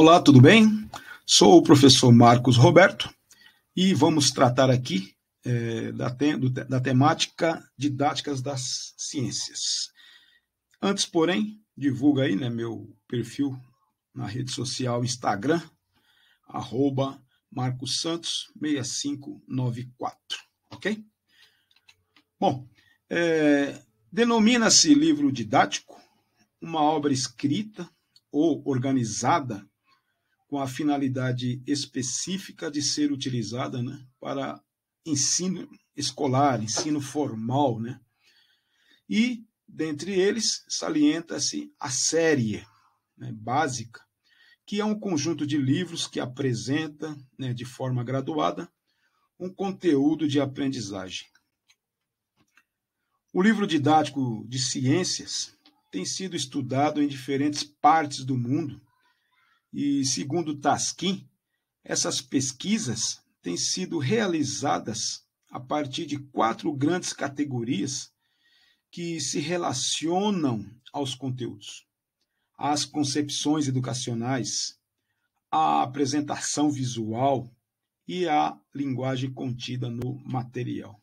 Olá, tudo bem? Sou o professor Marcos Roberto e vamos tratar aqui é, da, te, da temática didáticas das ciências. Antes, porém, divulga aí né, meu perfil na rede social Instagram, arroba Marcos Santos 6594, ok? Bom, é, denomina-se livro didático uma obra escrita ou organizada com a finalidade específica de ser utilizada né, para ensino escolar, ensino formal. Né? E, dentre eles, salienta-se a série né, básica, que é um conjunto de livros que apresenta, né, de forma graduada, um conteúdo de aprendizagem. O livro didático de ciências tem sido estudado em diferentes partes do mundo e segundo Tasquim, essas pesquisas têm sido realizadas a partir de quatro grandes categorias que se relacionam aos conteúdos, às concepções educacionais, à apresentação visual e à linguagem contida no material.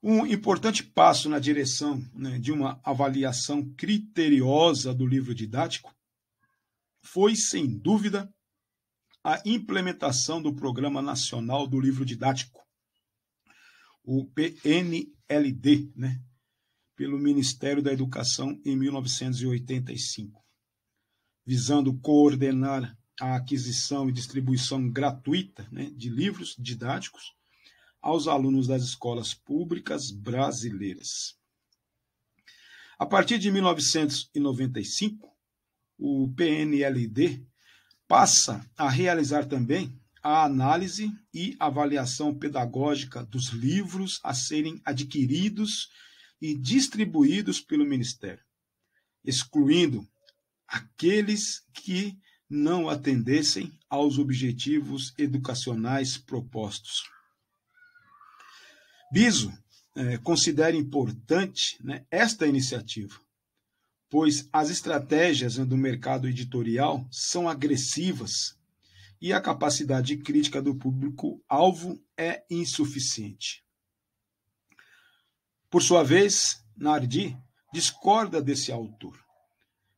Um importante passo na direção né, de uma avaliação criteriosa do livro didático foi, sem dúvida, a implementação do Programa Nacional do Livro Didático, o PNLD, né, pelo Ministério da Educação em 1985, visando coordenar a aquisição e distribuição gratuita né, de livros didáticos aos alunos das escolas públicas brasileiras. A partir de 1995, o PNLD, passa a realizar também a análise e avaliação pedagógica dos livros a serem adquiridos e distribuídos pelo Ministério, excluindo aqueles que não atendessem aos objetivos educacionais propostos. BISO eh, considera importante né, esta iniciativa, pois as estratégias né, do mercado editorial são agressivas e a capacidade crítica do público-alvo é insuficiente. Por sua vez, Nardi discorda desse autor,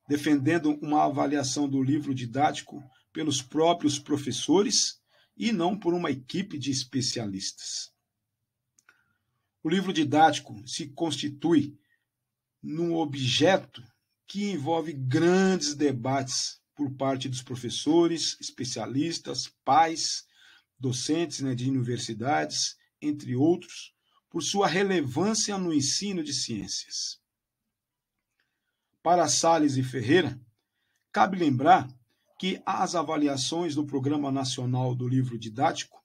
defendendo uma avaliação do livro didático pelos próprios professores e não por uma equipe de especialistas. O livro didático se constitui num objeto que envolve grandes debates por parte dos professores, especialistas, pais, docentes né, de universidades, entre outros, por sua relevância no ensino de ciências. Para Sales e Ferreira, cabe lembrar que as avaliações do Programa Nacional do Livro Didático,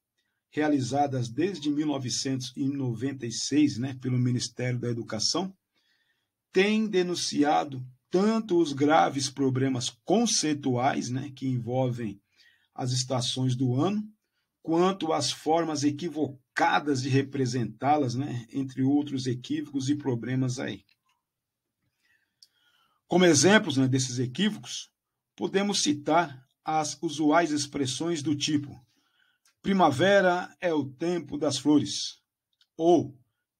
realizadas desde 1996 né, pelo Ministério da Educação, têm denunciado tanto os graves problemas conceituais, né, que envolvem as estações do ano, quanto as formas equivocadas de representá-las, né, entre outros equívocos e problemas aí. Como exemplos né, desses equívocos, podemos citar as usuais expressões do tipo: primavera é o tempo das flores, ou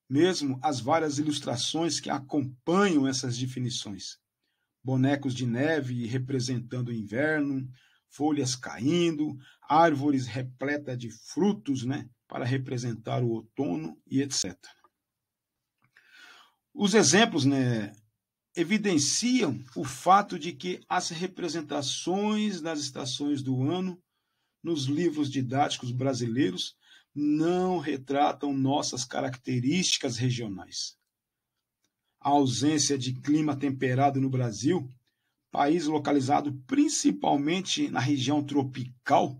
mesmo as várias ilustrações que acompanham essas definições bonecos de neve representando o inverno, folhas caindo, árvores repletas de frutos, né, para representar o outono e etc. Os exemplos, né, evidenciam o fato de que as representações das estações do ano nos livros didáticos brasileiros não retratam nossas características regionais a ausência de clima temperado no Brasil, país localizado principalmente na região tropical,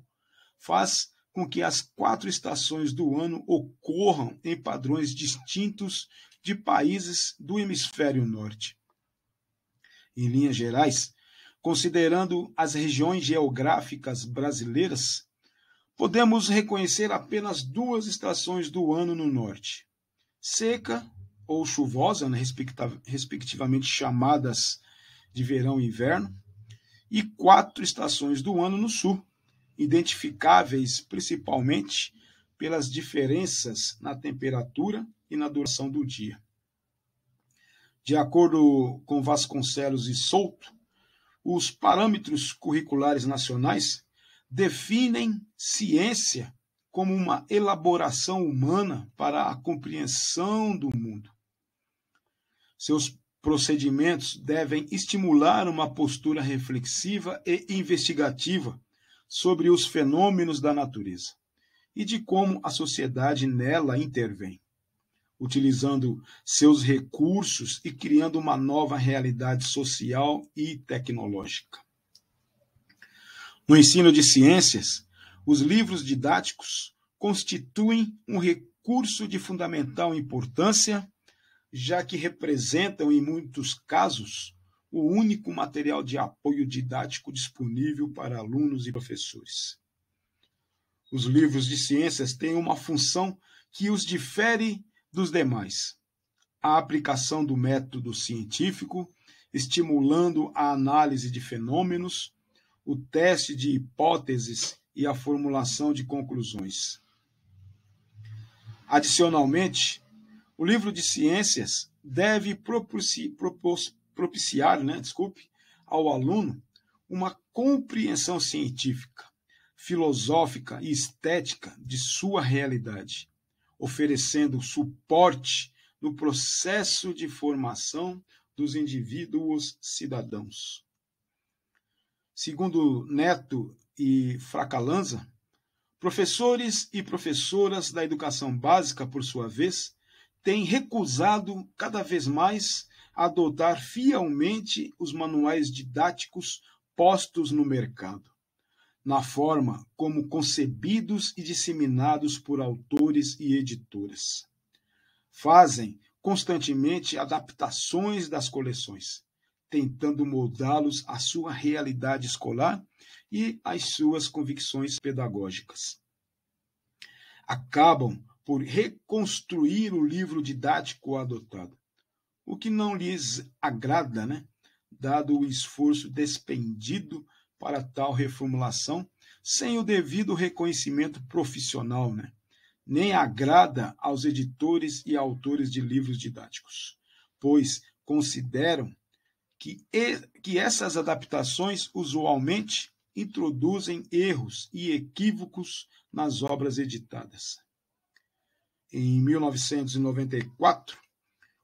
faz com que as quatro estações do ano ocorram em padrões distintos de países do hemisfério norte. Em linhas gerais, considerando as regiões geográficas brasileiras, podemos reconhecer apenas duas estações do ano no norte: seca ou chuvosa, né, respectivamente chamadas de verão e inverno, e quatro estações do ano no sul, identificáveis principalmente pelas diferenças na temperatura e na duração do dia. De acordo com Vasconcelos e Souto, os parâmetros curriculares nacionais definem ciência como uma elaboração humana para a compreensão do mundo. Seus procedimentos devem estimular uma postura reflexiva e investigativa sobre os fenômenos da natureza e de como a sociedade nela intervém. Utilizando seus recursos e criando uma nova realidade social e tecnológica. No ensino de ciências, os livros didáticos constituem um recurso de fundamental importância já que representam, em muitos casos, o único material de apoio didático disponível para alunos e professores. Os livros de ciências têm uma função que os difere dos demais: a aplicação do método científico, estimulando a análise de fenômenos, o teste de hipóteses e a formulação de conclusões. Adicionalmente, o livro de ciências deve propiciar, né, desculpe, ao aluno uma compreensão científica, filosófica e estética de sua realidade, oferecendo suporte no processo de formação dos indivíduos cidadãos. Segundo Neto e Fracalanza, professores e professoras da educação básica, por sua vez, tem recusado cada vez mais adotar fielmente os manuais didáticos postos no mercado, na forma como concebidos e disseminados por autores e editoras. Fazem constantemente adaptações das coleções, tentando moldá-los à sua realidade escolar e às suas convicções pedagógicas. Acabam por reconstruir o livro didático adotado, o que não lhes agrada, né? dado o esforço despendido para tal reformulação, sem o devido reconhecimento profissional, né? nem agrada aos editores e autores de livros didáticos, pois consideram que, e, que essas adaptações usualmente introduzem erros e equívocos nas obras editadas em 1994,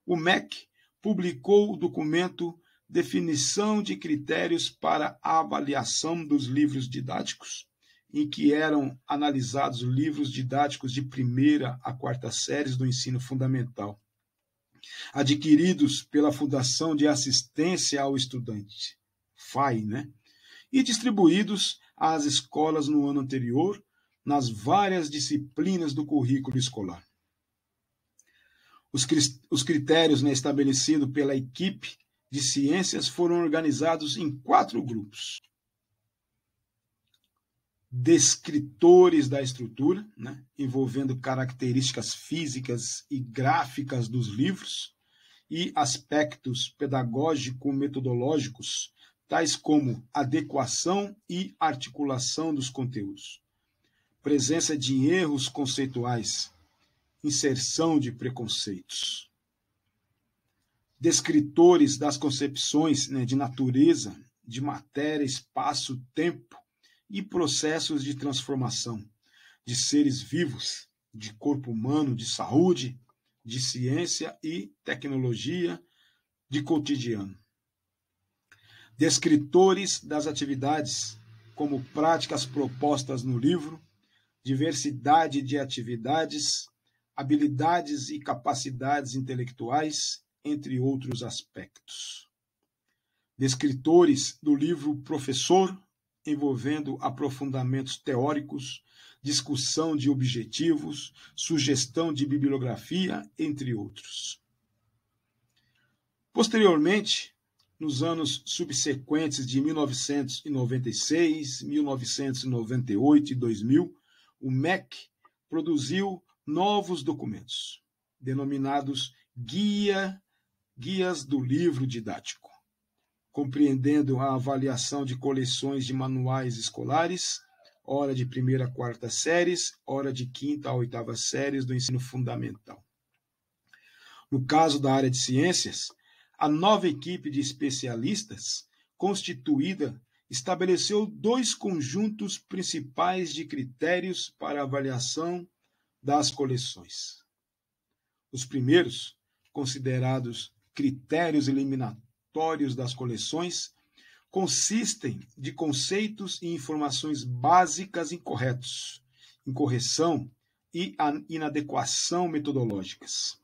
o MEC publicou o documento Definição de Critérios para a Avaliação dos Livros Didáticos, em que eram analisados livros didáticos de primeira a quarta séries do ensino fundamental, adquiridos pela Fundação de Assistência ao Estudante, FAI, né? e distribuídos às escolas no ano anterior, nas várias disciplinas do currículo escolar. Os, os critérios né, estabelecidos pela equipe de ciências foram organizados em quatro grupos. Descritores da estrutura, né, envolvendo características físicas e gráficas dos livros, e aspectos pedagógico-metodológicos, tais como adequação e articulação dos conteúdos, presença de erros conceituais, inserção de preconceitos. Descritores das concepções né, de natureza, de matéria, espaço, tempo e processos de transformação de seres vivos, de corpo humano, de saúde, de ciência e tecnologia, de cotidiano. Descritores das atividades, como práticas propostas no livro, diversidade de atividades, habilidades e capacidades intelectuais, entre outros aspectos. Descritores do livro Professor, envolvendo aprofundamentos teóricos, discussão de objetivos, sugestão de bibliografia, entre outros. Posteriormente, nos anos subsequentes de 1996, 1998 e 2000, o MEC produziu novos documentos, denominados Guia, Guias do Livro Didático, compreendendo a avaliação de coleções de manuais escolares, hora de primeira a quarta séries, hora de quinta a oitava séries do ensino fundamental. No caso da área de ciências, a nova equipe de especialistas, constituída, estabeleceu dois conjuntos principais de critérios para avaliação das coleções. Os primeiros, considerados critérios eliminatórios das coleções, consistem de conceitos e informações básicas incorretos, incorreção e inadequação metodológicas.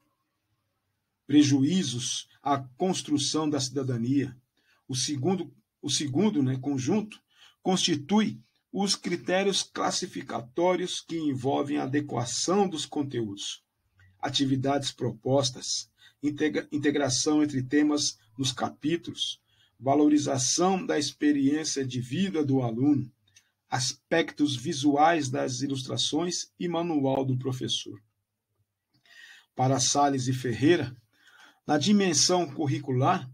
Prejuízos à construção da cidadania. O segundo, o segundo né, conjunto constitui os critérios classificatórios que envolvem a adequação dos conteúdos, atividades propostas, integra integração entre temas nos capítulos, valorização da experiência de vida do aluno, aspectos visuais das ilustrações e manual do professor. Para Sales e Ferreira, na dimensão curricular,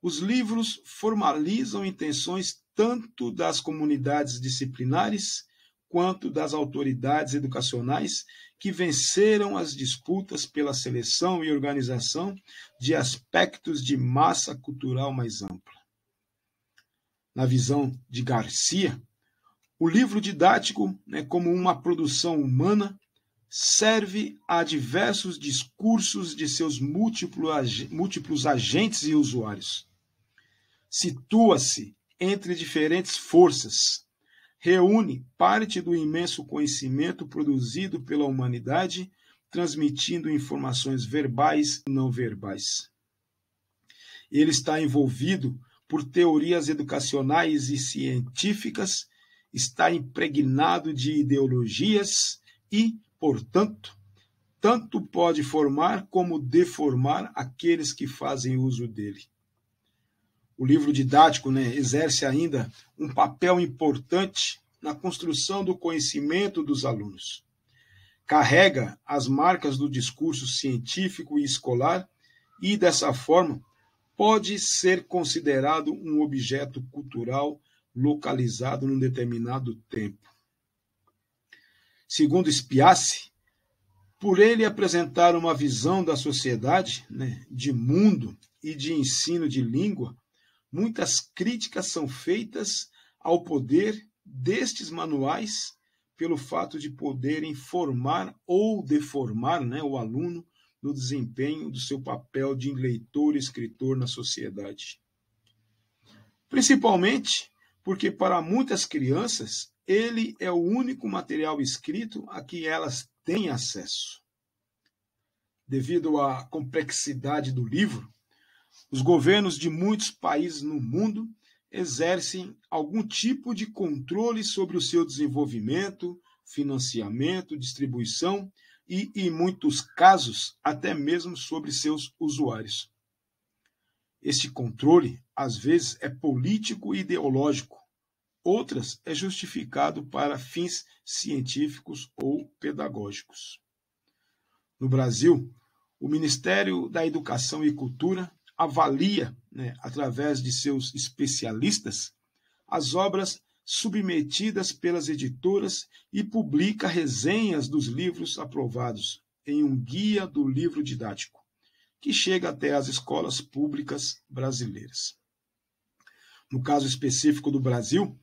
os livros formalizam intenções tanto das comunidades disciplinares quanto das autoridades educacionais que venceram as disputas pela seleção e organização de aspectos de massa cultural mais ampla. Na visão de Garcia, o livro didático, né, como uma produção humana, serve a diversos discursos de seus múltiplos agentes e usuários situa-se entre diferentes forças, reúne parte do imenso conhecimento produzido pela humanidade, transmitindo informações verbais e não verbais. Ele está envolvido por teorias educacionais e científicas, está impregnado de ideologias e, portanto, tanto pode formar como deformar aqueles que fazem uso dele o livro didático né, exerce ainda um papel importante na construção do conhecimento dos alunos. Carrega as marcas do discurso científico e escolar e, dessa forma, pode ser considerado um objeto cultural localizado num determinado tempo. Segundo Spiace por ele apresentar uma visão da sociedade, né, de mundo e de ensino de língua muitas críticas são feitas ao poder destes manuais pelo fato de poderem formar ou deformar né, o aluno no desempenho do seu papel de leitor e escritor na sociedade. Principalmente porque, para muitas crianças, ele é o único material escrito a que elas têm acesso. Devido à complexidade do livro, os governos de muitos países no mundo exercem algum tipo de controle sobre o seu desenvolvimento, financiamento, distribuição e, em muitos casos, até mesmo sobre seus usuários. Este controle, às vezes, é político e ideológico, outras é justificado para fins científicos ou pedagógicos. No Brasil, o Ministério da Educação e Cultura avalia, né, através de seus especialistas, as obras submetidas pelas editoras e publica resenhas dos livros aprovados em um guia do livro didático, que chega até as escolas públicas brasileiras. No caso específico do Brasil,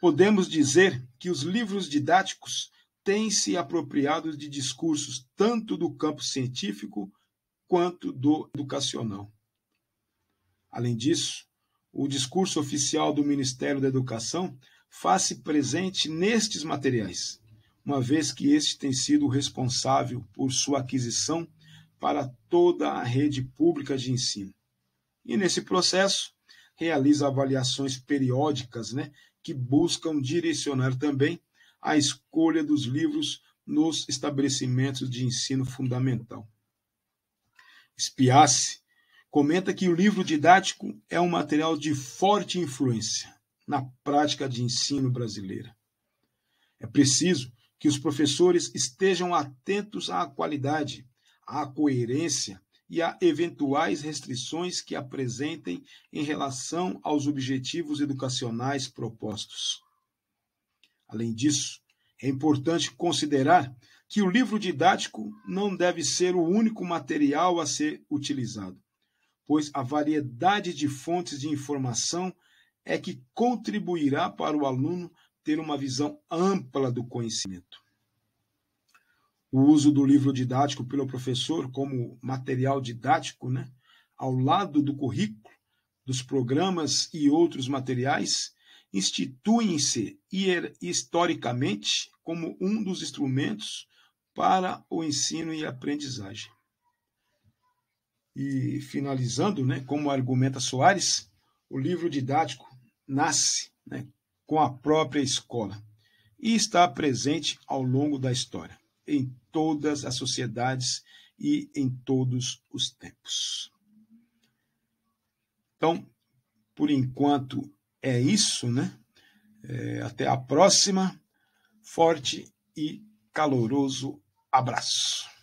podemos dizer que os livros didáticos têm se apropriado de discursos tanto do campo científico quanto do educacional. Além disso, o discurso oficial do Ministério da Educação faz-se presente nestes materiais, uma vez que este tem sido o responsável por sua aquisição para toda a rede pública de ensino. E nesse processo, realiza avaliações periódicas, né, que buscam direcionar também a escolha dos livros nos estabelecimentos de ensino fundamental. Espiasse comenta que o livro didático é um material de forte influência na prática de ensino brasileira. É preciso que os professores estejam atentos à qualidade, à coerência e a eventuais restrições que apresentem em relação aos objetivos educacionais propostos. Além disso, é importante considerar que o livro didático não deve ser o único material a ser utilizado pois a variedade de fontes de informação é que contribuirá para o aluno ter uma visão ampla do conhecimento. O uso do livro didático pelo professor como material didático, né, ao lado do currículo, dos programas e outros materiais, instituem-se historicamente como um dos instrumentos para o ensino e aprendizagem. E finalizando, né, como argumenta Soares, o livro didático nasce né, com a própria escola e está presente ao longo da história, em todas as sociedades e em todos os tempos. Então, por enquanto é isso, né? É, até a próxima. Forte e caloroso abraço.